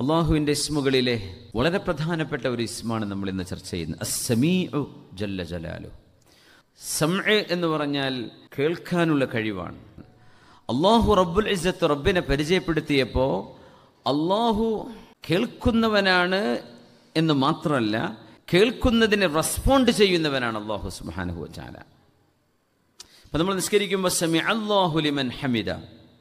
അള്ളാഹുവിന്റെ ഇസ്മുകളിലെ വളരെ പ്രധാനപ്പെട്ട ഒരു ഇസ്മാണ് നമ്മൾ ഇന്ന് ചർച്ച ചെയ്യുന്നത് ജല്ല ജലാലു എന്ന് പറഞ്ഞാൽ കേൾക്കാനുള്ള കഴിവാണ് അള്ളാഹു റബ്ബുൽ ഇസ്സത്ത് റബ്ബിനെ പരിചയപ്പെടുത്തിയപ്പോൾ അള്ളാഹു കേൾക്കുന്നവനാണ് എന്ന് മാത്രമല്ല കേൾക്കുന്നതിന് റെസ്പോണ്ട് ചെയ്യുന്നവനാണ് അള്ളാഹു സുബാനുഹു ചാല അപ്പൊ നമ്മൾ നിസ്കരിക്കുമ്പോൾ സമി അള്ളാഹുലിമൻ ഹമിദ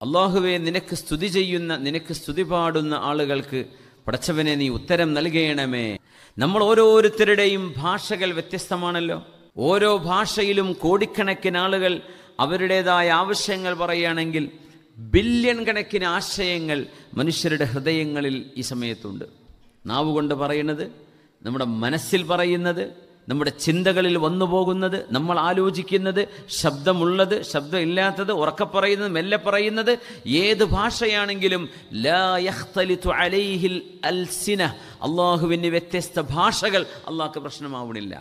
അള്ളാഹുവെ നിനക്ക് സ്തുതി ചെയ്യുന്ന നിനക്ക് സ്തുതി പാടുന്ന ആളുകൾക്ക് പടച്ചവനെ നീ ഉത്തരം നൽകണമേ നമ്മൾ ഓരോരുത്തരുടെയും ഭാഷകൾ വ്യത്യസ്തമാണല്ലോ ഓരോ ഭാഷയിലും കോടിക്കണക്കിന് ആളുകൾ അവരുടേതായ ആവശ്യങ്ങൾ പറയുകയാണെങ്കിൽ ബില്യൺ കണക്കിന് ആശയങ്ങൾ മനുഷ്യരുടെ ഹൃദയങ്ങളിൽ ഈ സമയത്തുണ്ട് നാവുകൊണ്ട് പറയുന്നത് നമ്മുടെ മനസ്സിൽ പറയുന്നത് നമ്മുടെ ചിന്തകളിൽ വന്നു പോകുന്നത് നമ്മൾ ആലോചിക്കുന്നത് ശബ്ദമുള്ളത് ശബ്ദമില്ലാത്തത് ഉറക്കെ പറയുന്നത് മെല്ലെ പറയുന്നത് ഏത് ഭാഷയാണെങ്കിലും അലൈഹിൽ അൽസിന അള്ളാഹുവിൻ്റെ വ്യത്യസ്ത ഭാഷകൾ അള്ളാഹ്ക്ക് പ്രശ്നമാവണില്ല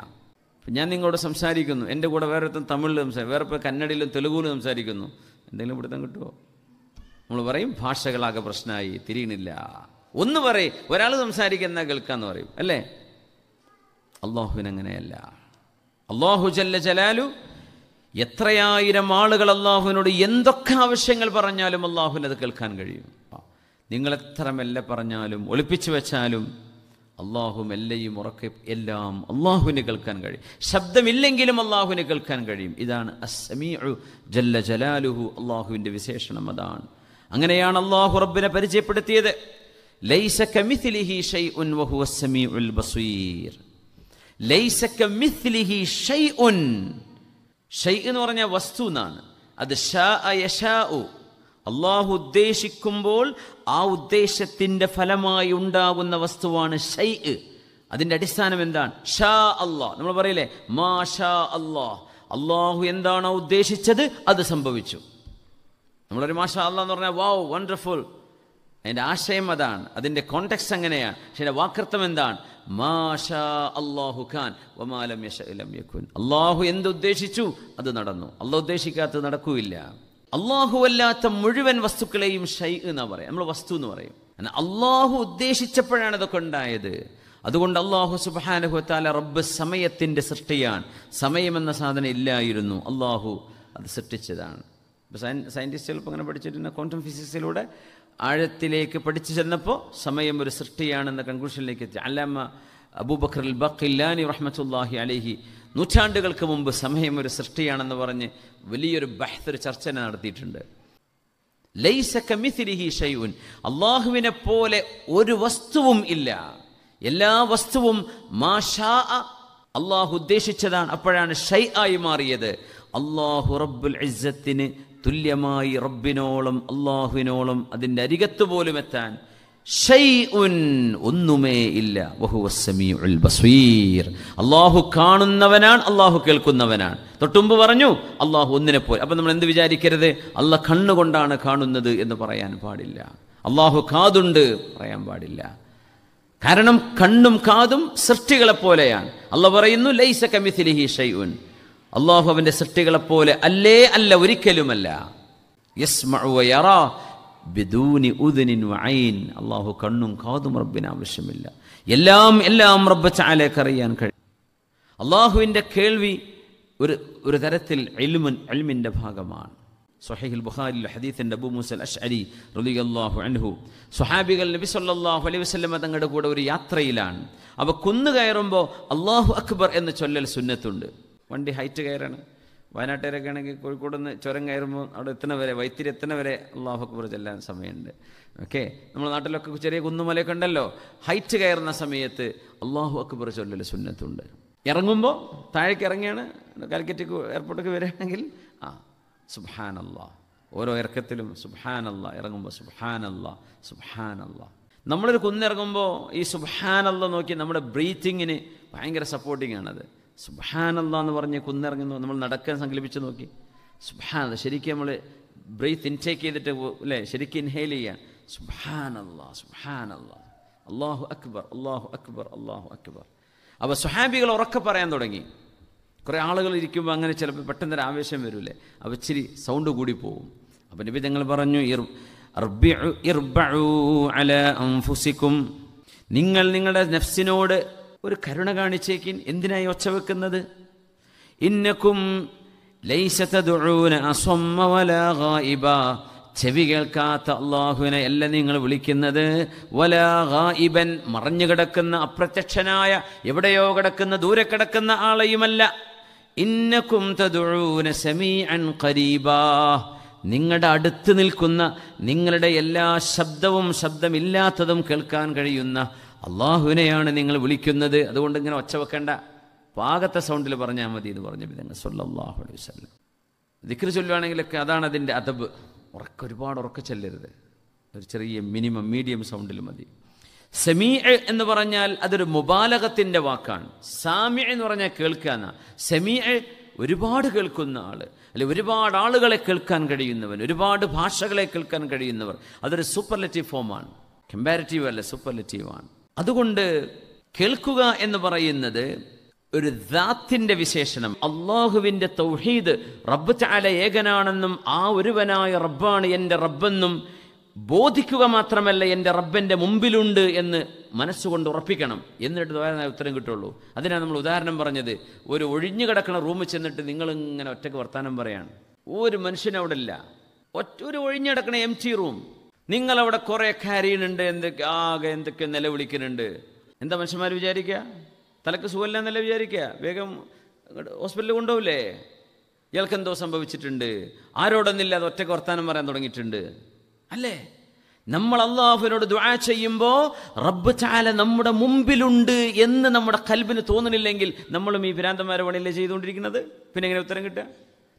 ഞാൻ നിങ്ങളോട് സംസാരിക്കുന്നു എൻ്റെ കൂടെ വേറെ തമിഴിൽ സംസാരിക്കും വേറെ ഇപ്പോൾ കന്നഡയിലും തെലുഗുവിലും സംസാരിക്കുന്നു എന്തെങ്കിലും പിടുത്തം കിട്ടുമോ നമ്മൾ പറയും ഭാഷകളാകെ പ്രശ്നമായി തിരിയണില്ല ഒന്ന് പറയും ഒരാൾ സംസാരിക്കുന്ന കേൾക്കാന്ന് പറയും അല്ലേ അങ്ങനെയല്ല അള്ളാഹു ജല്ല ജലാലു എത്രയായിരം ആളുകൾ അള്ളാഹുവിനോട് എന്തൊക്കെ ആവശ്യങ്ങൾ പറഞ്ഞാലും അള്ളാഹുവിന് അത് കേൾക്കാൻ കഴിയും എത്ര മെല്ലെ പറഞ്ഞാലും ഒളിപ്പിച്ചു വെച്ചാലും അള്ളാഹു മെല്ലയും ഉറക്കെ എല്ലാം അള്ളാഹുവിന് കേൾക്കാൻ കഴിയും ശബ്ദമില്ലെങ്കിലും അള്ളാഹുവിന് കേൾക്കാൻ കഴിയും ഇതാണ് അസമീഉ ജല്ല ജലാലുഹു അള്ളാഹുവിൻ്റെ വിശേഷണം അതാണ് അങ്ങനെയാണ് അള്ളാഹു റബ്ബിനെ പരിചയപ്പെടുത്തിയത് ലൈസ കമിഥിലിഹി ഷൈ ഉൻ ബസീർ എന്ന് പറഞ്ഞ വസ്തു എന്നാണ് അത് അള്ളാഹു ഉദ്ദേശിക്കുമ്പോൾ ആ ഉദ്ദേശത്തിന്റെ ഫലമായി ഉണ്ടാകുന്ന വസ്തുവാണ് ഷൈ അതിന്റെ അടിസ്ഥാനം എന്താണ് ഷാ അള്ളാഹ് നമ്മൾ പറയില്ലേ മാ ഷാ അള്ളാഹ് അള്ളാഹു എന്താണോ ഉദ്ദേശിച്ചത് അത് സംഭവിച്ചു നമ്മളൊരു മാഷ അള്ളാഹ് എന്ന് പറഞ്ഞാൽ വാവ് വണ്ടർഫുൾ അതിൻ്റെ ആശയം അതാണ് അതിൻ്റെ കോണ്ടക്സ്റ്റ് അങ്ങനെയാണ് പക്ഷേ വാക്കൃത്വം എന്താണ് അള്ളാഹു എന്ത് ഉദ്ദേശിച്ചു അത് നടന്നു അള്ളാഹ് ഉദ്ദേശിക്കാത്തത് നടക്കൂല്ല അല്ലാത്ത മുഴുവൻ വസ്തുക്കളെയും ഷൈ എന്നാ പറയാം നമ്മൾ വസ്തു എന്ന് പറയും അള്ളാഹു ഉദ്ദേശിച്ചപ്പോഴാണ് ഇതൊക്കെ ഉണ്ടായത് അതുകൊണ്ട് അള്ളാഹു സുബാനുഹത്താല റബ്ബ് സമയത്തിന്റെ സൃഷ്ടിയാണ് സമയമെന്ന സാധനം ഇല്ലായിരുന്നു അള്ളാഹു അത് സൃഷ്ടിച്ചതാണ് ഇപ്പോൾ സയൻ സയൻറ്റിസ്റ്റുകൾ ചിലപ്പോൾ അങ്ങനെ പഠിച്ചിട്ടുണ്ട് ക്വാണ്ടം ഫിസിക്സിലൂടെ ആഴത്തിലേക്ക് പഠിച്ചു ചെന്നപ്പോൾ സമയം ഒരു സൃഷ്ടിയാണെന്ന കൺക്ലൂഷനിലേക്ക് എത്തി അല്ലാമ അബൂബക്കർ ബഖില്ലാനി റഹ്മത്തുല്ലാഹി അലഹി നൂറ്റാണ്ടുകൾക്ക് മുമ്പ് സമയം ഒരു സൃഷ്ടിയാണെന്ന് പറഞ്ഞ് വലിയൊരു ബഹത്തൊരു ചർച്ചനെ നടത്തിയിട്ടുണ്ട് ലൈസക്കമിഥിരിഹി ഷൈവുൻ അള്ളാഹുവിനെ പോലെ ഒരു വസ്തുവും ഇല്ല എല്ലാ വസ്തുവും മാഷാ അള്ളാഹു ഉദ്ദേശിച്ചതാണ് അപ്പോഴാണ് ഷൈ ആയി മാറിയത് അള്ളാഹു റബ്ബുൽ ഇസ്സത്തിന് തുല്യമായി റബ്ബിനോളം അള്ളാഹുവിനോളം അതിൻ്റെ അരികത്ത് പോലും എത്താൻ ഒന്നുമേ ഇല്ല ബസീർ അള്ളാഹു കാണുന്നവനാണ് അള്ളാഹു കേൾക്കുന്നവനാണ് തൊട്ടുമ്പ് പറഞ്ഞു അള്ളാഹു ഒന്നിനെ പോലെ അപ്പൊ നമ്മൾ എന്ത് വിചാരിക്കരുത് അള്ളാഹ് കണ്ണുകൊണ്ടാണ് കാണുന്നത് എന്ന് പറയാൻ പാടില്ല അള്ളാഹു കാതുണ്ട് പറയാൻ പാടില്ല കാരണം കണ്ണും കാതും സൃഷ്ടികളെ പോലെയാണ് അല്ല പറയുന്നു ലൈസ കമിഥിലിഹി ഷൈഉൻ അള്ളാഹു അവൻ്റെ സൃഷ്ടികളെപ്പോലെ അല്ലേ അല്ല ഒരിക്കലുമല്ല അള്ളാഹു കണ്ണും കാതും റബ്ബിന് ആവശ്യമില്ല എല്ലാം എല്ലാം റബ്ബ ചാലേക്ക് അറിയാൻ കഴിയും അള്ളാഹുവിൻ്റെ കേൾവി ഒരു ഒരു തരത്തിൽ അൽമുൻ എൽമിൻ്റെ ഭാഗമാണ് സൊഹൈൽ ബുഖാരിൽ ഹദീഫിൻ്റെ അബു മുസൽ അഷ്അരി റലിയല്ലാഹു അൻഹു സുഹാബികൾ നബി സല്ലാഹു അലൈഹി വസ്ലമ തങ്ങളുടെ കൂടെ ഒരു യാത്രയിലാണ് അവ കുന്നു കയറുമ്പോൾ അള്ളാഹു അക്ബർ എന്ന് ചൊല്ലൽ സുന്നത്തുണ്ട് വണ്ടി ഹൈറ്റ് കയറാണ് വയനാട്ടുകാരൊക്കെ ആണെങ്കിൽ കോഴിക്കോട് നിന്ന് ചുരം കയറുമ്പോൾ അവിടെ എത്തുന്ന വരെ വൈത്തിരി എത്തുന്ന വരെ അള്ളാഹു അക്ബർ ചെല്ലാൻ സമയമുണ്ട് ഓക്കെ നമ്മുടെ നാട്ടിലൊക്കെ ചെറിയ കുന്നുമലയൊക്കെ ഉണ്ടല്ലോ ഹൈറ്റ് കയറുന്ന സമയത്ത് അള്ളാഹു അക്ബർ ചൊല്ലൽ സുന്നത്തുണ്ട് ഇറങ്ങുമ്പോൾ താഴേക്ക് ഇറങ്ങിയാണ് കാലിക്കറ്റ് എയർപോർട്ടൊക്കെ വരികയാണെങ്കിൽ ആ സുബാനല്ലാ ഓരോ ഇറക്കത്തിലും സുബാനല്ല ഇറങ്ങുമ്പോൾ സുഹാൻ സുബാനല്ല നമ്മളൊരു കുന്നിറങ്ങുമ്പോൾ ഈ സുബാനല്ല നോക്കി നമ്മുടെ ബ്രീത്തിങ്ങിന് ഭയങ്കര സപ്പോർട്ടിംഗ് ആണത് സുബാനല്ല എന്ന് പറഞ്ഞ് കുന്നിറങ്ങുന്നു നമ്മൾ നടക്കാൻ സങ്കല്പിച്ച് നോക്കി സുബാന ശരിക്കും നമ്മൾ ബ്രീത്ത് ഇൻടേക്ക് ചെയ്തിട്ട് അല്ലേ ശരിക്കും ഇൻഹെയിൽ ചെയ്യാൻ സുബാനല്ലാ സുബാനല്ലാ അള്ളാഹു അക്ബർ അള്ളാഹു അക്ബർ അള്ളാഹു അക്ബർ അപ്പോൾ സുഹാബികൾ ഉറക്കെ പറയാൻ തുടങ്ങി കുറേ ആളുകൾ ഇരിക്കുമ്പോൾ അങ്ങനെ ചിലപ്പോൾ പെട്ടെന്നൊരു ആവേശം വരില്ലേ അപ്പോൾ ഇച്ചിരി സൗണ്ട് കൂടി പോകും അപ്പോൾ നബി തങ്ങൾ പറഞ്ഞു അല അംഫുസിക്കും നിങ്ങൾ നിങ്ങളുടെ നഫ്സിനോട് ഒരു കരുണ കാണിച്ചേക്കിൻ എന്തിനായി ഒച്ച വെക്കുന്നത് ഇന്നക്കും ചെവി കേൾക്കാത്ത അള്ളാഹുവിനെ അല്ല നിങ്ങൾ വിളിക്കുന്നത് വലാഹായിബൻ മറഞ്ഞു കിടക്കുന്ന അപ്രത്യക്ഷനായ എവിടെയോ കിടക്കുന്ന ദൂരെ കിടക്കുന്ന ആളെയുമല്ല ഇന്നക്കും തതുഴൂന സമീ അൻ നിങ്ങളുടെ അടുത്ത് നിൽക്കുന്ന നിങ്ങളുടെ എല്ലാ ശബ്ദവും ശബ്ദമില്ലാത്തതും കേൾക്കാൻ കഴിയുന്ന അള്ളാഹുവിനെയാണ് നിങ്ങൾ വിളിക്കുന്നത് അതുകൊണ്ട് ഇങ്ങനെ ഒച്ച വെക്കേണ്ട പാകത്തെ സൗണ്ടിൽ പറഞ്ഞാൽ മതി എന്ന് പറഞ്ഞ വിധങ്ങൾ സൊല്ലാഹു അലൈഹി വസ്ലം ദിക്ർ ചൊല്ലുവാണെങ്കിലൊക്കെ അതാണ് അതിൻ്റെ അതബ് ഉറക്ക ഒരുപാട് ഉറക്ക ചെല്ലരുത് ഒരു ചെറിയ മിനിമം മീഡിയം സൗണ്ടിൽ മതി സെമീ എന്ന് പറഞ്ഞാൽ അതൊരു മുബാലകത്തിൻ്റെ വാക്കാണ് സാമ്യ എന്ന് പറഞ്ഞാൽ കേൾക്കുക എന്നാ സെമീ ഒരുപാട് കേൾക്കുന്ന ആൾ അല്ലെ ഒരുപാട് ആളുകളെ കേൾക്കാൻ കഴിയുന്നവൻ ഒരുപാട് ഭാഷകളെ കേൾക്കാൻ കഴിയുന്നവർ അതൊരു സൂപ്പർലെറ്റീവ് ഫോമാണ് കമ്പാരിറ്റീവ് അല്ല ആണ് അതുകൊണ്ട് കേൾക്കുക എന്ന് പറയുന്നത് ഒരു ദാത്തിൻ്റെ വിശേഷണം അള്ളാഹുവിൻ്റെ തൗഹീദ് റബ്ബ് ചാല ഏകനാണെന്നും ആ ഒരുവനായ റബ്ബാണ് എൻ്റെ റബ്ബെന്നും ബോധിക്കുക മാത്രമല്ല എൻ്റെ റബ്ബൻ്റെ മുമ്പിലുണ്ട് എന്ന് മനസ്സുകൊണ്ട് ഉറപ്പിക്കണം എന്നിട്ട് ദ്വാരനായ ഉത്തരം കിട്ടുള്ളൂ അതിനാണ് നമ്മൾ ഉദാഹരണം പറഞ്ഞത് ഒരു ഒഴിഞ്ഞു കിടക്കുന്ന റൂമിൽ ചെന്നിട്ട് നിങ്ങളിങ്ങനെ ഒറ്റയ്ക്ക് വർത്താനം പറയാണ് ഒരു മനുഷ്യൻ ഇല്ല ഒറ്റ ഒരു ഒഴിഞ്ഞു കിടക്കണ എം ടി റൂം നിങ്ങളവിടെ കുറേ കരയുന്നുണ്ട് എന്തൊക്കെ ആകെ എന്തൊക്കെ നിലവിളിക്കുന്നുണ്ട് എന്താ മനുഷ്യന്മാർ വിചാരിക്കുക തലക്ക് സുഖമില്ല എന്നല്ല വിചാരിക്കുക വേഗം ഹോസ്പിറ്റലിൽ കൊണ്ടുപോകില്ലേ ഇയാൾക്ക് എന്തോ സംഭവിച്ചിട്ടുണ്ട് അത് ഒറ്റ വർത്താനം പറയാൻ തുടങ്ങിയിട്ടുണ്ട് അല്ലേ നമ്മൾ അള്ളാഹുവിനോട് ദ്വാ ചെയ്യുമ്പോൾ റബ്ബ് ചാല നമ്മുടെ മുമ്പിലുണ്ട് എന്ന് നമ്മുടെ കൽബിന് തോന്നുന്നില്ലെങ്കിൽ നമ്മളും ഈ ഭ്രാന്തന്മാരെ പണിയല്ലേ ചെയ്തുകൊണ്ടിരിക്കുന്നത് പിന്നെ എങ്ങനെ ഉത്തരം കിട്ടുക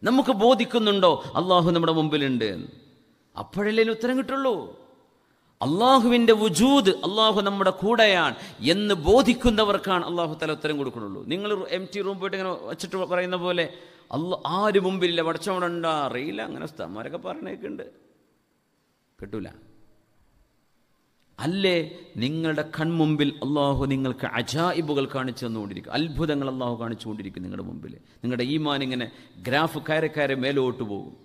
നമുക്ക് ബോധിക്കുന്നുണ്ടോ അള്ളാഹു നമ്മുടെ മുമ്പിലുണ്ട് എന്ന് അപ്പോഴല്ലേ ഉത്തരം കിട്ടുള്ളൂ അള്ളാഹുവിൻ്റെ വുജൂദ് അള്ളാഹു നമ്മുടെ കൂടെയാണ് എന്ന് ബോധിക്കുന്നവർക്കാണ് അള്ളാഹു തല ഉത്തരം കൊടുക്കുന്നുള്ളൂ നിങ്ങൾ എം ടി റൂം പോയിട്ട് ഇങ്ങനെ വെച്ചിട്ട് പറയുന്ന പോലെ അല്ല ആരും മുമ്പില്ല വടച്ചോടുണ്ട് അറിയില്ല അങ്ങനെ സ്ഥലമാരൊക്കെ പറഞ്ഞേക്കുണ്ട് കിട്ടൂല അല്ലേ നിങ്ങളുടെ കൺമുമ്പിൽ അള്ളാഹു നിങ്ങൾക്ക് അജായിബുകൾ കാണിച്ചു തന്നുകൊണ്ടിരിക്കും അത്ഭുതങ്ങൾ അള്ളാഹു കാണിച്ചുകൊണ്ടിരിക്കും നിങ്ങളുടെ മുമ്പിൽ നിങ്ങളുടെ ഈമാൻ ഇങ്ങനെ ഗ്രാഫ് കയറിക്കയറി മേലോട്ട് പോകും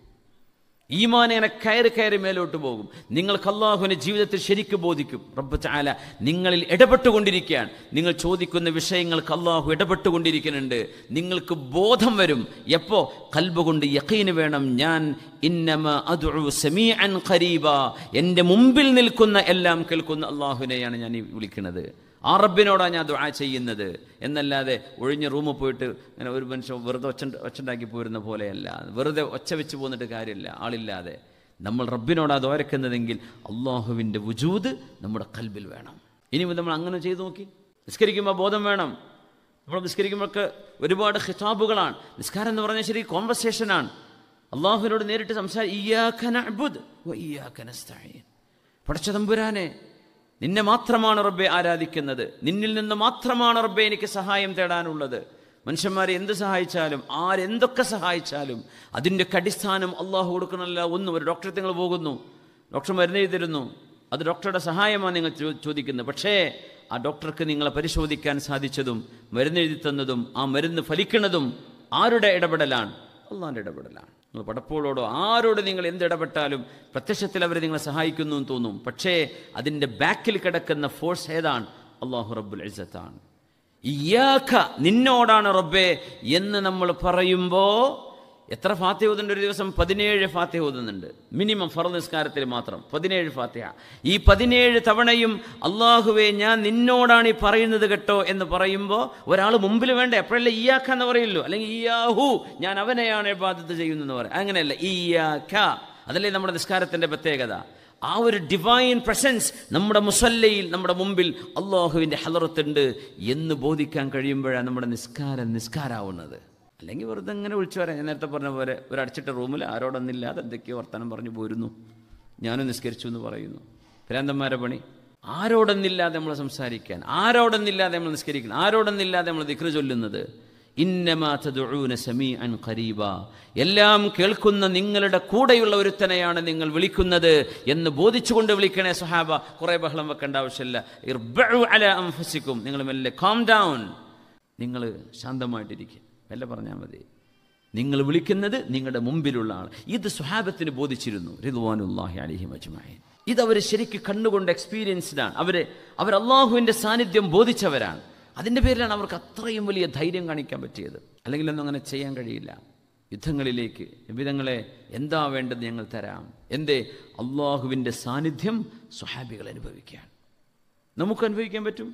ഈമാനെ ഇങ്ങനെ കയറി കയറി മേലോട്ട് പോകും നിങ്ങൾക്ക് അള്ളാഹുവിനെ ജീവിതത്തിൽ ശരിക്ക് ബോധിക്കും റബ്ബ് ചാല നിങ്ങളിൽ ഇടപെട്ടുകൊണ്ടിരിക്കുകയാണ് നിങ്ങൾ ചോദിക്കുന്ന വിഷയങ്ങൾക്ക് അള്ളാഹു ഇടപെട്ടുകൊണ്ടിരിക്കുന്നുണ്ട് നിങ്ങൾക്ക് ബോധം വരും എപ്പോൾ കൽബ് കൊണ്ട് യക്കീന് വേണം ഞാൻ ഇന്നമ സമീ അൻ ഖരീബ എൻ്റെ മുമ്പിൽ നിൽക്കുന്ന എല്ലാം കേൾക്കുന്ന അള്ളാഹുവിനെയാണ് ഞാൻ വിളിക്കുന്നത് ആ റബ്ബിനോടാണ് ഞാൻ ദുആ ചെയ്യുന്നത് എന്നല്ലാതെ ഒഴിഞ്ഞ റൂമിൽ പോയിട്ട് ഇങ്ങനെ ഒരു മനുഷ്യൻ വെറുതെ ഒച്ച ഒച്ചുണ്ടാക്കി പോയിരുന്ന പോലെയല്ല വെറുതെ ഒച്ച വെച്ച് പോന്നിട്ട് കാര്യമില്ല ആളില്ലാതെ നമ്മൾ റബ്ബിനോടാ ദോരക്കുന്നതെങ്കിൽ അള്ളാഹുവിൻ്റെ വുജൂദ് നമ്മുടെ കൽബിൽ വേണം ഇനി നമ്മൾ അങ്ങനെ ചെയ്തു നോക്കി നിസ്കരിക്കുമ്പോൾ ബോധം വേണം നമ്മൾ നിസ്കരിക്കുമ്പോഴൊക്കെ ഒരുപാട് ഹിതാബുകളാണ് നിസ്കാരം എന്ന് പറഞ്ഞാൽ ശരി കോൺവെർസേഷനാണ് അള്ളാഹുവിനോട് നേരിട്ട് സംസാരിക്കും പടച്ച തമ്പുരാനെ നിന്നെ മാത്രമാണ് റബ്ബെ ആരാധിക്കുന്നത് നിന്നിൽ നിന്ന് മാത്രമാണ് റബ്ബെ എനിക്ക് സഹായം തേടാനുള്ളത് മനുഷ്യന്മാരെ എന്ത് സഹായിച്ചാലും ആരെന്തൊക്കെ സഹായിച്ചാലും അതിൻ്റെ അടിസ്ഥാനം അള്ളാഹു കൊടുക്കണമല്ല ഒന്നും ഒരു ഡോക്ടറെ നിങ്ങൾ പോകുന്നു ഡോക്ടർ മരുന്ന് ചെയ്തിരുന്നു അത് ഡോക്ടറുടെ സഹായമാണ് നിങ്ങൾ ചോദിക്കുന്നത് പക്ഷേ ആ ഡോക്ടർക്ക് നിങ്ങളെ പരിശോധിക്കാൻ സാധിച്ചതും മരുന്ന് എഴുതി തന്നതും ആ മരുന്ന് ഫലിക്കുന്നതും ആരുടെ ഇടപെടലാണ് അള്ളാഹിൻ്റെ ഇടപെടലാണ് നിങ്ങൾ പടപ്പോളോടോ ആരോട് നിങ്ങൾ ഇടപെട്ടാലും പ്രത്യക്ഷത്തിൽ അവർ നിങ്ങളെ സഹായിക്കുന്നു എന്ന് തോന്നും പക്ഷേ അതിൻ്റെ ബാക്കിൽ കിടക്കുന്ന ഫോഴ്സ് ഏതാണ് അള്ളാഹു റബ്ബുൽ ഇസത്താണ് ഇയാഖ നിന്നോടാണ് റബ്ബേ എന്ന് നമ്മൾ പറയുമ്പോൾ എത്ര ഫാത്തിഹ ഓതുന്നുണ്ട് ഒരു ദിവസം പതിനേഴ് ഫാത്തിഹ ഓതുന്നുണ്ട് മിനിമം ഫറ നിസ്കാരത്തിൽ മാത്രം പതിനേഴ് ഫാത്തിഹ ഈ പതിനേഴ് തവണയും അള്ളാഹുവെ ഞാൻ നിന്നോടാണ് ഈ പറയുന്നത് കേട്ടോ എന്ന് പറയുമ്പോൾ ഒരാൾ മുമ്പിൽ വേണ്ട എപ്പോഴല്ലേ ഇയാഖ എന്ന് പറയുള്ളൂ അല്ലെങ്കിൽ ഇയാഹു ഞാൻ അവനെയാണ് ബാധ്യത ചെയ്യുന്നതെന്ന് പറയാം അങ്ങനെയല്ല ഇയാഖ അതല്ലേ നമ്മുടെ നിസ്കാരത്തിൻ്റെ പ്രത്യേകത ആ ഒരു ഡിവൈൻ പ്രസൻസ് നമ്മുടെ മുസല്ലയിൽ നമ്മുടെ മുമ്പിൽ അള്ളാഹുവിൻ്റെ ഹലറത്തുണ്ട് എന്ന് ബോധിക്കാൻ കഴിയുമ്പോഴാണ് നമ്മുടെ നിസ്കാരം നിസ്കാരാവുന്നത് അല്ലെങ്കിൽ വെറുതെ ഇങ്ങനെ വിളിച്ചു പറയാം ഞാൻ നേരത്തെ പറഞ്ഞ പോലെ ഒരു അടച്ചിട്ട റൂമിൽ ആരോടൊന്നില്ലാതെ എന്തൊക്കെയോ വർത്തമാനം പറഞ്ഞു പോരുന്നു ഞാനും നിസ്കരിച്ചു എന്ന് പറയുന്നു ഭ്രാന്തന്മാരെ പണി ആരോടൊന്നില്ലാതെ നമ്മൾ സംസാരിക്കാൻ ആരോടൊന്നില്ലാതെ നമ്മൾ നിസ്കരിക്കുന്നു ആരോടൊന്നില്ലാതെ നമ്മൾ ദിക്ര ചൊല്ലുന്നത് സമീ അൻ ഖരീബ എല്ലാം കേൾക്കുന്ന നിങ്ങളുടെ കൂടെയുള്ള ഒരുത്തനെയാണ് നിങ്ങൾ വിളിക്കുന്നത് എന്ന് ബോധിച്ചുകൊണ്ട് വിളിക്കണേ സുഹാബ കുറേ ബഹളം വെക്കേണ്ട ആവശ്യമില്ല ഇർബഅു അല അംഫസിക്കും നിങ്ങൾ മെല്ലെ കാം ഡൗൺ നിങ്ങൾ ശാന്തമായിട്ടിരിക്കും വല്ല പറഞ്ഞാൽ മതി നിങ്ങൾ വിളിക്കുന്നത് നിങ്ങളുടെ മുമ്പിലുള്ള ആൾ ഇത് സ്വഹാബത്തിന് ബോധിച്ചിരുന്നു റിദ്വാനുല്ലാഹി അലിഹി മജ്മായൻ ഇത് അവർ ശരിക്ക് കണ്ണുകൊണ്ട് എക്സ്പീരിയൻസ്ഡാണ് അവർ അവർ അള്ളാഹുവിൻ്റെ സാന്നിധ്യം ബോധിച്ചവരാണ് അതിൻ്റെ പേരിലാണ് അവർക്ക് അത്രയും വലിയ ധൈര്യം കാണിക്കാൻ പറ്റിയത് അല്ലെങ്കിൽ ഒന്നും അങ്ങനെ ചെയ്യാൻ കഴിയില്ല യുദ്ധങ്ങളിലേക്ക് വിധങ്ങളെ എന്താ വേണ്ടത് ഞങ്ങൾ തരാം എന്തേ അള്ളാഹുവിൻ്റെ സാന്നിധ്യം സ്വഹാബികൾ അനുഭവിക്കുകയാണ് നമുക്ക് അനുഭവിക്കാൻ പറ്റും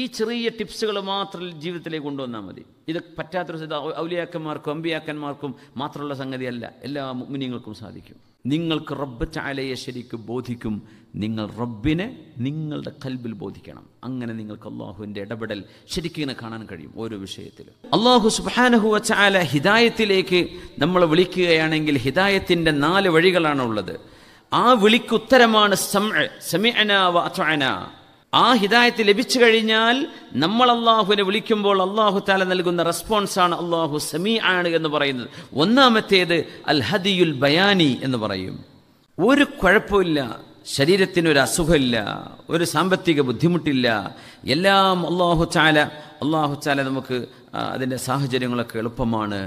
ഈ ചെറിയ ടിപ്സുകൾ മാത്രം ജീവിതത്തിലേക്ക് കൊണ്ടുവന്നാൽ മതി ഇത് പറ്റാത്തൊരു സ്ഥിതി ഔലിയാക്കന്മാർക്കും അമ്പിയാക്കന്മാർക്കും മാത്രമുള്ള സംഗതിയല്ല എല്ലാ മുഗ്നിങ്ങൾക്കും സാധിക്കും നിങ്ങൾക്ക് റബ്ബ് ചാലയെ ശരിക്കും ബോധിക്കും നിങ്ങൾ റബ്ബിനെ നിങ്ങളുടെ കൽബിൽ ബോധിക്കണം അങ്ങനെ നിങ്ങൾക്ക് അള്ളാഹുവിൻ്റെ ഇടപെടൽ ശരിക്കും കാണാൻ കഴിയും ഓരോ വിഷയത്തിലും അള്ളാഹു സുഹാനഹു ചാല ഹിദായത്തിലേക്ക് നമ്മൾ വിളിക്കുകയാണെങ്കിൽ ഹിതായത്തിൻ്റെ നാല് വഴികളാണ് ഉള്ളത് ആ വിളിക്കുത്തരമാണ് സമ സമീഅന ആ ഹിദായത്ത് ലഭിച്ചു കഴിഞ്ഞാൽ നമ്മൾ അള്ളാഹുവിനെ വിളിക്കുമ്പോൾ അള്ളാഹു താല നൽകുന്ന റെസ്പോൺസാണ് അള്ളാഹു സമീ ആണ് എന്ന് പറയുന്നത് ഒന്നാമത്തേത് അൽ ഹദിയുൽ ബയാനി എന്ന് പറയും ഒരു കുഴപ്പമില്ല ശരീരത്തിന് ഒരു അസുഖമില്ല ഒരു സാമ്പത്തിക ബുദ്ധിമുട്ടില്ല എല്ലാം അള്ളാഹു ചാല അള്ളാഹു ചാല നമുക്ക് അതിൻ്റെ സാഹചര്യങ്ങളൊക്കെ എളുപ്പമാണ്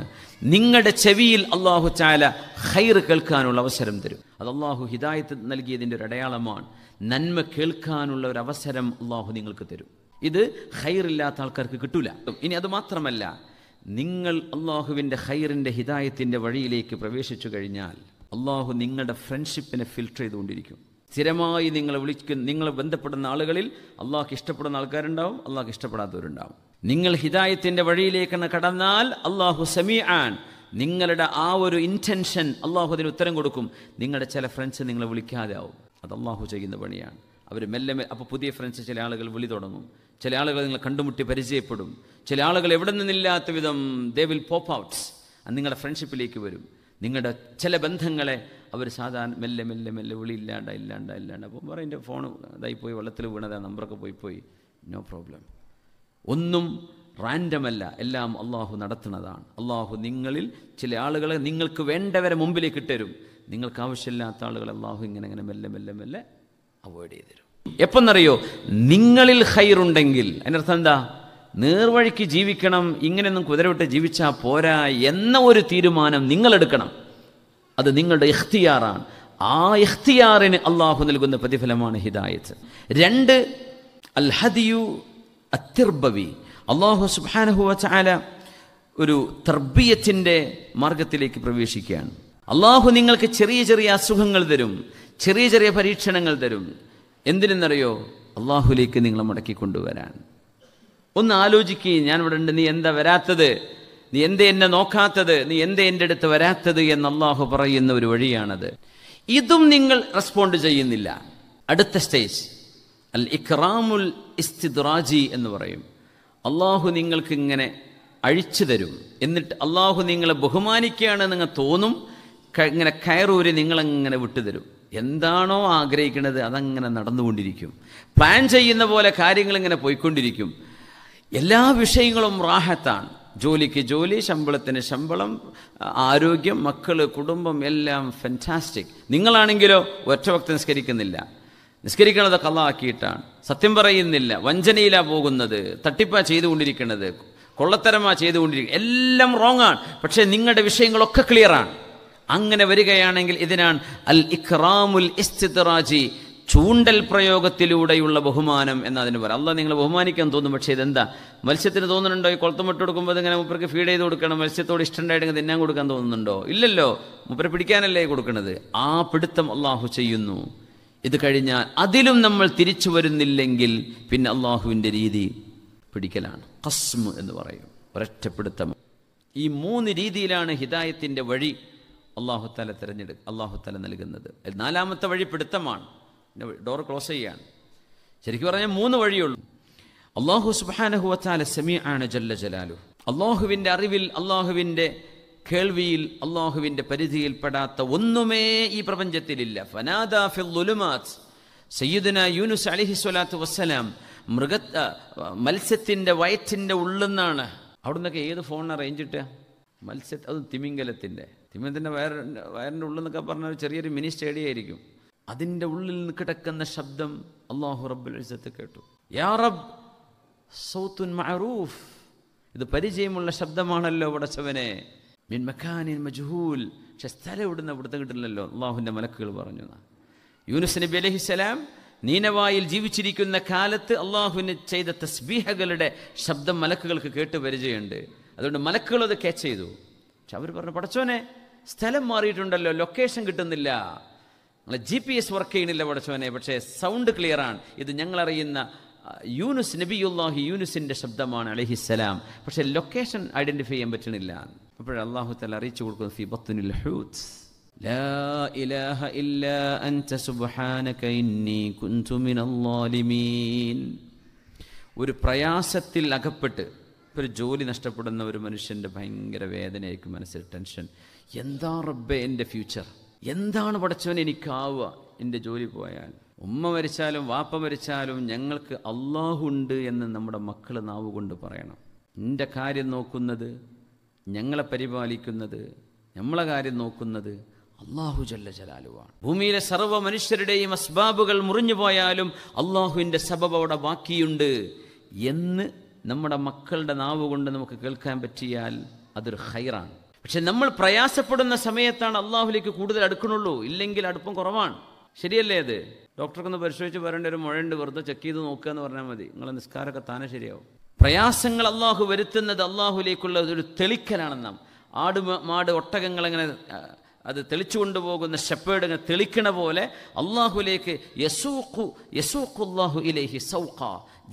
നിങ്ങളുടെ ചെവിയിൽ അള്ളാഹു ചാല ഹൈറ് കേൾക്കാനുള്ള അവസരം തരും അത് അള്ളാഹു ഹിദായത്ത് നൽകിയതിൻ്റെ ഒരു അടയാളമാണ് നന്മ കേൾക്കാനുള്ള ഒരു അവസരം അള്ളാഹു നിങ്ങൾക്ക് തരും ഇത് ഹൈറില്ലാത്ത ആൾക്കാർക്ക് കിട്ടൂല ഇനി അത് മാത്രമല്ല നിങ്ങൾ അള്ളാഹുവിൻ്റെ ഹൈറിൻ്റെ ഹിതായത്തിൻ്റെ വഴിയിലേക്ക് പ്രവേശിച്ചു കഴിഞ്ഞാൽ അള്ളാഹു നിങ്ങളുടെ ഫ്രണ്ട്ഷിപ്പിനെ ഫിൽട്ടർ ചെയ്തുകൊണ്ടിരിക്കും സ്ഥിരമായി നിങ്ങളെ വിളിക്കുന്ന നിങ്ങളെ ബന്ധപ്പെടുന്ന ആളുകളിൽ അള്ളാഹ്ക്ക് ഇഷ്ടപ്പെടുന്ന ആൾക്കാരുണ്ടാവും അള്ളാഹ്ക്ക് ഇഷ്ടപ്പെടാത്തവരുണ്ടാവും നിങ്ങൾ ഹിതായത്തിൻ്റെ വഴിയിലേക്ക് കടന്നാൽ അള്ളാഹു സെമി ആൻ നിങ്ങളുടെ ആ ഒരു ഇൻറ്റൻഷൻ അള്ളാഹു അതിന് ഉത്തരം കൊടുക്കും നിങ്ങളുടെ ചില ഫ്രണ്ട്സ് നിങ്ങളെ വിളിക്കാതെ ആവും അത് അള്ളാഹു ചെയ്യുന്ന പണിയാണ് അവർ മെല്ലെ അപ്പോൾ പുതിയ ഫ്രണ്ട്സ് ചില ആളുകൾ വിളി തുടങ്ങും ചില ആളുകൾ നിങ്ങൾ കണ്ടുമുട്ടി പരിചയപ്പെടും ചില ആളുകൾ എവിടെ നിന്നില്ലാത്ത വിധം ദേ വിൽ പോപ്പ് ഔട്ട്സ് നിങ്ങളുടെ ഫ്രണ്ട്ഷിപ്പിലേക്ക് വരും നിങ്ങളുടെ ചില ബന്ധങ്ങളെ അവർ സാധാരണ മെല്ലെ മെല്ലെ മെല്ലെ വിളി ഇല്ലാണ്ട ഇല്ലാണ്ട ഇല്ലാണ്ട അപ്പോൾ പറയും എൻ്റെ ഫോൺ ഇതായി പോയി വെള്ളത്തിൽ വീണതാ നമ്പറൊക്കെ പോയി പോയി നോ പ്രോബ്ലം ഒന്നും റാൻഡമല്ല എല്ലാം അള്ളാഹു നടത്തുന്നതാണ് അള്ളാഹു നിങ്ങളിൽ ചില ആളുകളെ നിങ്ങൾക്ക് വേണ്ടവരെ മുമ്പിലേക്ക് ഇട്ടരും നിങ്ങൾക്ക് ആവശ്യമില്ലാത്ത ആളുകൾ അള്ളാഹു ഇങ്ങനെ ഇങ്ങനെ മെല്ലെ മെല്ലെ മെല്ലെ അവോയ്ഡ് ചെയ്ത് തരും എപ്പോന്നറിയോ നിങ്ങളിൽ ഹൈറുണ്ടെങ്കിൽ അതിനർത്ഥം അർത്ഥം എന്താ നേർവഴിക്ക് ജീവിക്കണം ഇങ്ങനെയൊന്നും കുതിരവിട്ട് ജീവിച്ചാൽ പോരാ എന്ന ഒരു തീരുമാനം നിങ്ങളെടുക്കണം അത് നിങ്ങളുടെ ഇഖ്തിയാറാണ് ആ ഇഖ്തിയാറിന് അള്ളാഹു നൽകുന്ന പ്രതിഫലമാണ് ഹിദായത്ത് രണ്ട് അൽ ഹദിയു അത്തിർബവി അള്ളാഹു സുബാനഹുവ ചാല ഒരു തർബിയത്തിൻ്റെ മാർഗത്തിലേക്ക് പ്രവേശിക്കുകയാണ് അള്ളാഹു നിങ്ങൾക്ക് ചെറിയ ചെറിയ അസുഖങ്ങൾ തരും ചെറിയ ചെറിയ പരീക്ഷണങ്ങൾ തരും എന്തിനെന്നറിയോ അള്ളാഹുലേക്ക് നിങ്ങളെ മടക്കി കൊണ്ടുവരാൻ ഒന്ന് ആലോചിക്കുകയും ഞാൻ ഇവിടെ ഉണ്ട് നീ എന്താ വരാത്തത് നീ എന്തേ എന്നെ നോക്കാത്തത് നീ എന്തേ എൻ്റെ അടുത്ത് വരാത്തത് എന്ന് അള്ളാഹു പറയുന്ന ഒരു വഴിയാണത് ഇതും നിങ്ങൾ റെസ്പോണ്ട് ചെയ്യുന്നില്ല അടുത്ത സ്റ്റേജ് അൽ ഇക്റാമുൽ ഇസ്തിദ്റാജി എന്ന് പറയും അള്ളാഹു നിങ്ങൾക്ക് ഇങ്ങനെ അഴിച്ചു തരും എന്നിട്ട് അള്ളാഹു നിങ്ങളെ ബഹുമാനിക്കുകയാണെന്ന് നിങ്ങൾ തോന്നും ഇങ്ങനെ കയറൂരി നിങ്ങളങ്ങനെ വിട്ടുതരും എന്താണോ ആഗ്രഹിക്കുന്നത് അതങ്ങനെ നടന്നുകൊണ്ടിരിക്കും പ്ലാൻ ചെയ്യുന്ന പോലെ കാര്യങ്ങളിങ്ങനെ പോയിക്കൊണ്ടിരിക്കും എല്ലാ വിഷയങ്ങളും റാഹത്താണ് ജോലിക്ക് ജോലി ശമ്പളത്തിന് ശമ്പളം ആരോഗ്യം മക്കൾ കുടുംബം എല്ലാം ഫെൻറ്റാസ്റ്റിക് നിങ്ങളാണെങ്കിലോ ഒറ്റ വക്ത നിസ്കരിക്കുന്നില്ല നിസ്കരിക്കണത് കള്ളാക്കിയിട്ടാണ് സത്യം പറയുന്നില്ല വഞ്ചനയിലാണ് പോകുന്നത് തട്ടിപ്പാ ചെയ്തുകൊണ്ടിരിക്കുന്നത് കൊള്ളത്തരമാ ചെയ്തുകൊണ്ടിരിക്കുന്നത് എല്ലാം റോങ്ങാണ് പക്ഷേ നിങ്ങളുടെ വിഷയങ്ങളൊക്കെ ക്ലിയറാണ് അങ്ങനെ വരികയാണെങ്കിൽ ഇതിനാണ് അൽ ഇഖ്റാമുൽ ഇസ്തിറാജി ചൂണ്ടൽ പ്രയോഗത്തിലൂടെയുള്ള ബഹുമാനം എന്നതിന് പറയാം അല്ല നിങ്ങൾ ബഹുമാനിക്കാൻ തോന്നും പക്ഷേ ഇതെന്താ മത്സ്യത്തിന് തോന്നുന്നുണ്ടോ ഈ കുളത്തും ഇട്ട് കൊടുക്കുമ്പോൾ ഇങ്ങനെ മുപ്പർക്ക് ഫീഡ് ചെയ്ത് കൊടുക്കണം മത്സ്യത്തോട് ഇഷ്ടമുണ്ടായിട്ട് തിന്നാൻ കൊടുക്കാൻ തോന്നുന്നുണ്ടോ ഇല്ലല്ലോ മുപ്പരെ പിടിക്കാനല്ലേ കൊടുക്കുന്നത് ആ പിടുത്തം അള്ളാഹു ചെയ്യുന്നു ഇത് കഴിഞ്ഞാൽ അതിലും നമ്മൾ തിരിച്ചു വരുന്നില്ലെങ്കിൽ പിന്നെ അള്ളാഹുവിൻ്റെ രീതി പിടിക്കലാണ് കസ്മ് എന്ന് പറയും ഒരൊറ്റപ്പിടുത്തം ഈ മൂന്ന് രീതിയിലാണ് ഹിദായത്തിൻ്റെ വഴി അള്ളാഹുത്തല തിരഞ്ഞെടു അള്ളാഹുത്തല നൽകുന്നത് നാലാമത്തെ വഴി പിടുത്തമാണ് ഡോർ ക്ലോസ് ചെയ്യാണ് ശരിക്കും പറഞ്ഞാൽ മൂന്ന് വഴിയുള്ളൂ അള്ളാഹു സുബാനഹുവത്താല സെമി ആണ് ജല്ല ജലാലു അള്ളാഹുവിൻ്റെ അറിവിൽ അള്ളാഹുവിൻ്റെ കേൾവിയിൽ അള്ളാഹുവിൻ്റെ പരിധിയിൽപ്പെടാത്ത ഒന്നുമേ ഈ പ്രപഞ്ചത്തിലില്ല ഫനാദുലുമാസ് സയ്യിദന യൂനുസ് അലിഹി സ്വലാത്തു വസ്സലാം മൃഗ മത്സ്യത്തിൻ്റെ വയറ്റിൻ്റെ ഉള്ളെന്നാണ് അവിടുന്നൊക്കെ ഏത് ഫോണിനാണ് റേഞ്ച് കിട്ടുക മത്സ്യ അത് തിമിംഗലത്തിൻ്റെ തിമ്മത്തിൻ്റെ വയർ വയറിൻ്റെ ഉള്ളിൽ നിന്നൊക്കെ പറഞ്ഞാൽ ചെറിയൊരു മിനി സ്റ്റേഡിയം ആയിരിക്കും അതിൻ്റെ ഉള്ളിൽ നിന്ന് കിടക്കുന്ന ശബ്ദം അള്ളാഹു റബ്ബുൽ അസത്ത് കേട്ടു യാ റബ് സൗത്തുൻ മഅറൂഫ് ഇത് പരിചയമുള്ള ശബ്ദമാണല്ലോ പടച്ചവനെ മിൻ മക്കാനിൻ മജ്ഹൂൽ പക്ഷെ സ്ഥലം ഇവിടുന്ന് ഇവിടുത്തെ കിട്ടില്ലല്ലോ അള്ളാഹുവിൻ്റെ മലക്കുകൾ പറഞ്ഞു യൂനുസ് നബി അലഹിസ്സലാം നീനവായിൽ ജീവിച്ചിരിക്കുന്ന കാലത്ത് അള്ളാഹുവിന് ചെയ്ത തസ്ബീഹകളുടെ ശബ്ദം മലക്കുകൾക്ക് കേട്ട് പരിചയമുണ്ട് അതുകൊണ്ട് മലക്കുകൾ അത് ക്യാച്ച് ചെയ്തു പക്ഷെ അവർ പറഞ്ഞു പടച്ചോനെ സ്ഥലം മാറിയിട്ടുണ്ടല്ലോ ലൊക്കേഷൻ കിട്ടുന്നില്ല നിങ്ങളെ ജി പി എസ് വർക്ക് ചെയ്യണില്ല പഠിച്ചവനെ പക്ഷേ സൗണ്ട് ക്ലിയറാണ് ഇത് ഞങ്ങളറിയുന്ന യൂനുസ് നബിയുല്ലാഹി യൂനുസിൻ്റെ ശബ്ദമാണ് അലഹിസ്സലാം പക്ഷേ ലൊക്കേഷൻ ഐഡൻറ്റിഫൈ ചെയ്യാൻ പറ്റണില്ല അപ്പോഴേ അള്ളാഹു തല അറിയിച്ചു കൊടുക്കുന്നത് ഫിബത്തുനിൽ ഹൂത്ത് ഒരു പ്രയാസത്തിൽ അകപ്പെട്ട് ഒരു ജോലി നഷ്ടപ്പെടുന്ന ഒരു മനുഷ്യൻ്റെ ഭയങ്കര വേദനയായിരിക്കും മനസ്സിൽ ടെൻഷൻ എന്താ റബ്ബെ എൻ്റെ ഫ്യൂച്ചർ എന്താണ് പഠിച്ചവൻ എനിക്കാവുക എൻ്റെ ജോലി പോയാൽ ഉമ്മ മരിച്ചാലും വാപ്പ മരിച്ചാലും ഞങ്ങൾക്ക് ഉണ്ട് എന്ന് നമ്മുടെ മക്കൾ നാവ് കൊണ്ട് പറയണം എൻ്റെ കാര്യം നോക്കുന്നത് ഞങ്ങളെ പരിപാലിക്കുന്നത് നമ്മളെ കാര്യം നോക്കുന്നത് അള്ളാഹു ജല്ല ജലാലുവാണ് ഭൂമിയിലെ സർവ്വ മനുഷ്യരുടെയും അസ്ബാബുകൾ മുറിഞ്ഞു പോയാലും അള്ളാഹുവിൻ്റെ സബബ് അവിടെ ബാക്കിയുണ്ട് എന്ന് നമ്മുടെ മക്കളുടെ നാവ് കൊണ്ട് നമുക്ക് കേൾക്കാൻ പറ്റിയാൽ അതൊരു ഹൈറാണ് പക്ഷെ നമ്മൾ പ്രയാസപ്പെടുന്ന സമയത്താണ് അള്ളാഹുലേക്ക് കൂടുതൽ അടുക്കണുള്ളൂ ഇല്ലെങ്കിൽ അടുപ്പം കുറവാണ് ശരിയല്ലേ അത് ഡോക്ടർക്ക് ഒന്ന് പരിശോധിച്ച് വരേണ്ട ഒരു മുഴയുണ്ട് വെറുതെ ചെക്ക് ചെയ്ത് നോക്കുക എന്ന് പറഞ്ഞാൽ മതി നിങ്ങളെ നിസ്കാരമൊക്കെ താനെ ശരിയാവും പ്രയാസങ്ങൾ അള്ളാഹു വരുത്തുന്നത് അള്ളാഹുലേക്കുള്ള ഒരു തെളിക്കലാണ് നാം ആട് മാട് ഒട്ടകങ്ങൾ അങ്ങനെ അത് തെളിച്ചു കൊണ്ടുപോകുന്ന ഷെപ്പേഡ് ഇങ്ങനെ തെളിക്കണ പോലെ അള്ളാഹുലേക്ക് യസൂഖു യസൂഖുല്ലാഹു ഇലേഹി സൗഖ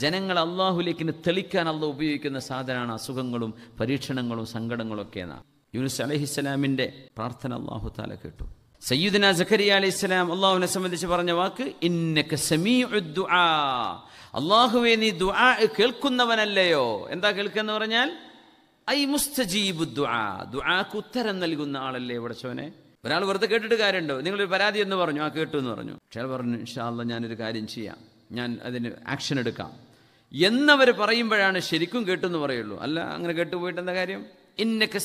ജനങ്ങൾ അള്ളാഹുലേക്കിന് തെളിക്കാൻ അള്ളാഹ് ഉപയോഗിക്കുന്ന സാധനമാണ് അസുഖങ്ങളും പരീക്ഷണങ്ങളും സങ്കടങ്ങളും ഒക്കെ എന്നാണ് യൂനുസ് ഇസ്ലാമിന്റെ പ്രാർത്ഥന അള്ളാഹു താല കേട്ടു സയ്യിദിന സഖരി അലി ഇസ്ലാം അള്ളാഹുവിനെ സംബന്ധിച്ച് പറഞ്ഞ വാക്ക് ഇന്നക്ക് സമീ അള്ളാഹുവെ നീ ദുആ കേൾക്കുന്നവനല്ലയോ എന്താ കേൾക്കുന്ന പറഞ്ഞാൽ ഐ മുസ്തജീബു ദുആ ദുആക്ക് ഉത്തരം നൽകുന്ന ആളല്ലേ ചോനെ ഒരാൾ വെറുതെ കേട്ടിട്ട് കാര്യമുണ്ടോ നിങ്ങളൊരു പരാതി എന്ന് പറഞ്ഞു ആ കേട്ടു എന്ന് പറഞ്ഞു പക്ഷേ പറഞ്ഞു ഇൻഷാല്ല ഞാനൊരു കാര്യം ചെയ്യാം ഞാൻ അതിന് ആക്ഷൻ എടുക്കാം എന്നവർ പറയുമ്പോഴാണ് ശരിക്കും കേട്ടു എന്ന് പറയുള്ളൂ അല്ല അങ്ങനെ കേട്ടുപോയിട്ട് എന്താ കാര്യം ഇന്നക്ക്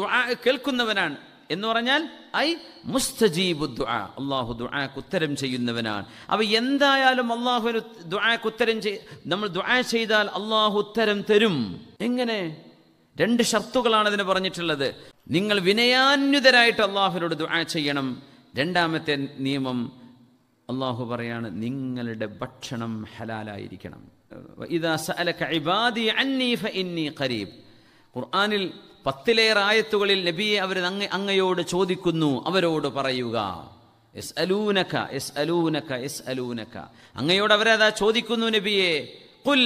ദുആ കേൾക്കുന്നവനാണ് എന്ന് പറഞ്ഞാൽ ഐ മുസ്തജീബു ദുആ അള്ളാഹു ദുആക്ക് ഉത്തരം ചെയ്യുന്നവനാണ് അവ എന്തായാലും അള്ളാഹുവിന് ദുആക്ക് ഉത്തരം ചെയ് നമ്മൾ ദുആ ചെയ്താൽ അള്ളാഹു ഉത്തരം തരും എങ്ങനെ രണ്ട് ഷർത്തുകളാണ് അതിന് പറഞ്ഞിട്ടുള്ളത് നിങ്ങൾ വിനയാന്യുതരായിട്ട് അള്ളാഹുവിനോട് ദുആ ചെയ്യണം രണ്ടാമത്തെ നിയമം അള്ളാഹു പറയാണ് നിങ്ങളുടെ ഭക്ഷണം ഹലാലായിരിക്കണം ഇതാ സഅലക ഇബാദി അന്നി ഫ ഇന്നീ ഖരീബ് ഖുർആാനിൽ പത്തിലേറെ ആയത്തുകളിൽ നബിയെ അവർ അങ്ങയോട് ചോദിക്കുന്നു അവരോട് പറയുക എസ് അലൂനക്ക എസ് അലൂനക്ക എസ് അലൂനക്ക അങ്ങയോട് അവരതാ ചോദിക്കുന്നു നബിയെ കുൽ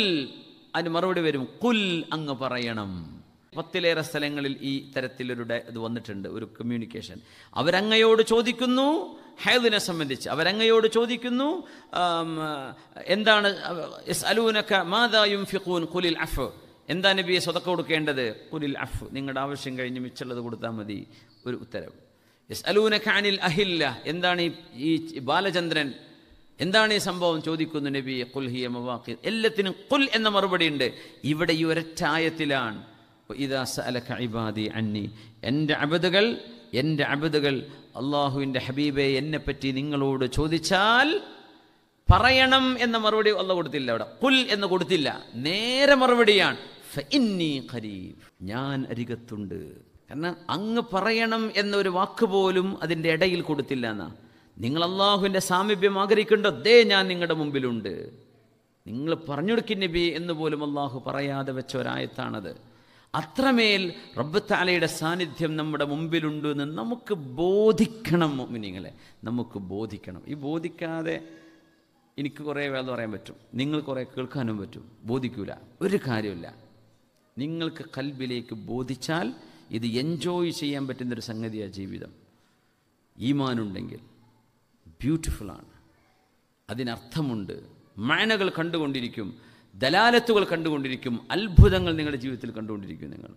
അതിന് മറുപടി വരും കുൽ അങ്ങ് പറയണം പത്തിലേറെ സ്ഥലങ്ങളിൽ ഈ തരത്തിലൊരു ഇത് വന്നിട്ടുണ്ട് ഒരു കമ്മ്യൂണിക്കേഷൻ അവരങ്ങയോട് ചോദിക്കുന്നു ഹൈദിനെ സംബന്ധിച്ച് അവരങ്ങയോട് ചോദിക്കുന്നു എന്താണ് എസ് അലൂനക്ക മാതായും ഫിഖൂൻ കുലിൽ അഫ് എന്താ നബിയെ സ്വതക്ക കൊടുക്കേണ്ടത് കുലിൽ അഫ് നിങ്ങളുടെ ആവശ്യം കഴിഞ്ഞ് മിച്ചുള്ളത് കൊടുത്താൽ മതി ഒരു ഉത്തരവ് യെസ് അലൂന ഖാനിൽ അഹില്ല എന്താണ് ഈ ബാലചന്ദ്രൻ എന്താണ് ഈ സംഭവം ചോദിക്കുന്നു നബി കുൽ ഹിയ മവാക്കി എല്ലാത്തിനും കുൽ എന്ന മറുപടി ഉണ്ട് ഇവിടെ ഈ ഒരറ്റായത്തിലാണ് ഇബാദി അന്നി എൻ്റെ അബദുകൾ എൻ്റെ അബദുകൾ അള്ളാഹുവിൻ്റെ ഹബീബെ എന്നെപ്പറ്റി നിങ്ങളോട് ചോദിച്ചാൽ പറയണം എന്ന മറുപടി അല്ല കൊടുത്തില്ല അവിടെ കുൽ എന്ന് കൊടുത്തില്ല നേരെ മറുപടിയാണ് ഖരീബ് ഞാൻ അരികത്തുണ്ട് കാരണം അങ്ങ് പറയണം എന്നൊരു വാക്ക് പോലും അതിൻ്റെ ഇടയിൽ കൊടുത്തില്ല എന്നാ നിങ്ങൾ അള്ളാഹുവിൻ്റെ സാമീപ്യം ആഗ്രഹിക്കേണ്ടോ ദേ ഞാൻ നിങ്ങളുടെ മുമ്പിലുണ്ട് നിങ്ങൾ പറഞ്ഞു നബി എന്ന് പോലും അള്ളാഹു പറയാതെ വെച്ച ഒരായത്താണത് അത്രമേൽ റബ്ബത്താലയുടെ സാന്നിധ്യം നമ്മുടെ മുമ്പിലുണ്ട് എന്ന് നമുക്ക് ബോധിക്കണം മിനിങ്ങളെ നമുക്ക് ബോധിക്കണം ഈ ബോധിക്കാതെ എനിക്ക് കുറേ വേദം പറയാൻ പറ്റും നിങ്ങൾ കുറേ കേൾക്കാനും പറ്റും ബോധിക്കൂല ഒരു കാര്യമില്ല നിങ്ങൾക്ക് കൽബിലേക്ക് ബോധിച്ചാൽ ഇത് എൻജോയ് ചെയ്യാൻ പറ്റുന്നൊരു സംഗതിയാണ് ജീവിതം ഈമാനുണ്ടെങ്കിൽ ബ്യൂട്ടിഫുള്ളാണ് അതിനർത്ഥമുണ്ട് മാനകൾ കണ്ടുകൊണ്ടിരിക്കും ദലാലത്തുകൾ കണ്ടുകൊണ്ടിരിക്കും അത്ഭുതങ്ങൾ നിങ്ങളുടെ ജീവിതത്തിൽ കണ്ടുകൊണ്ടിരിക്കും നിങ്ങൾ